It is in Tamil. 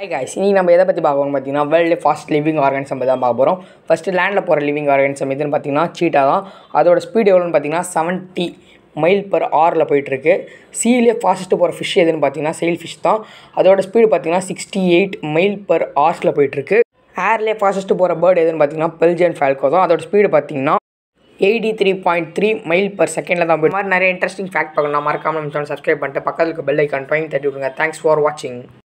ஹை காய்ஸ் இன்றைக்கி நம்ம எதை பற்றி பார்க்கணும் பார்த்தீங்கன்னா வேர்ல்டு ஃபாஸ்ட் லிவிங் நம்ம தான் பார்க்க போகிறோம் ஃபஸ்ட்டு லேண்டில் போகிற லிவிங் ஆர்கானிசம் எதுன்னு பார்த்தீங்கன்னா சீட்டாக தான் அதோட ஸ்பீடு எவ்வளோன்னு பார்த்தீங்கன்னா செவன்ட்டி மைல் பர் ஆரில் போயிட்டுருக்கு சீலே ஃபாஸ்ட்டு போகிற ஃபிஷ் எதுன்னு பார்த்தீங்கன்னா செயில் ஃபிஷ் தான் அதோட ஸ்பீடு பார்த்தீங்கன்னா சிக்ஸ்டி எயிட் மைல் பர் ஆர்ஸில் போயிட்டுருக்கு ஏர்லேயே ஃபாஸ்ட்டு போகிற பேர்டு எதுன்னு பார்த்தீங்கன்னா பெல்ஜியன் ஃபால்கோ தான் அதோட ஸ்பீடு பார்த்தீங்கன்னா eighty three point three mile per செகண்டில் தான் போயிட்டு மாதிரி நிறைய இன்ட்ரெஸ்டிங் ஃபேக்ட் பார்க்கணும் மறக்காமல் சப்ஸ்கிரைப் பண்ணிட்டு பக்கத்துக்கு பெல் ஐக்கான் ட்ரைங் தட்டி விடுங்க தேங்க்ஸ் ஃபார் வாட்சிங்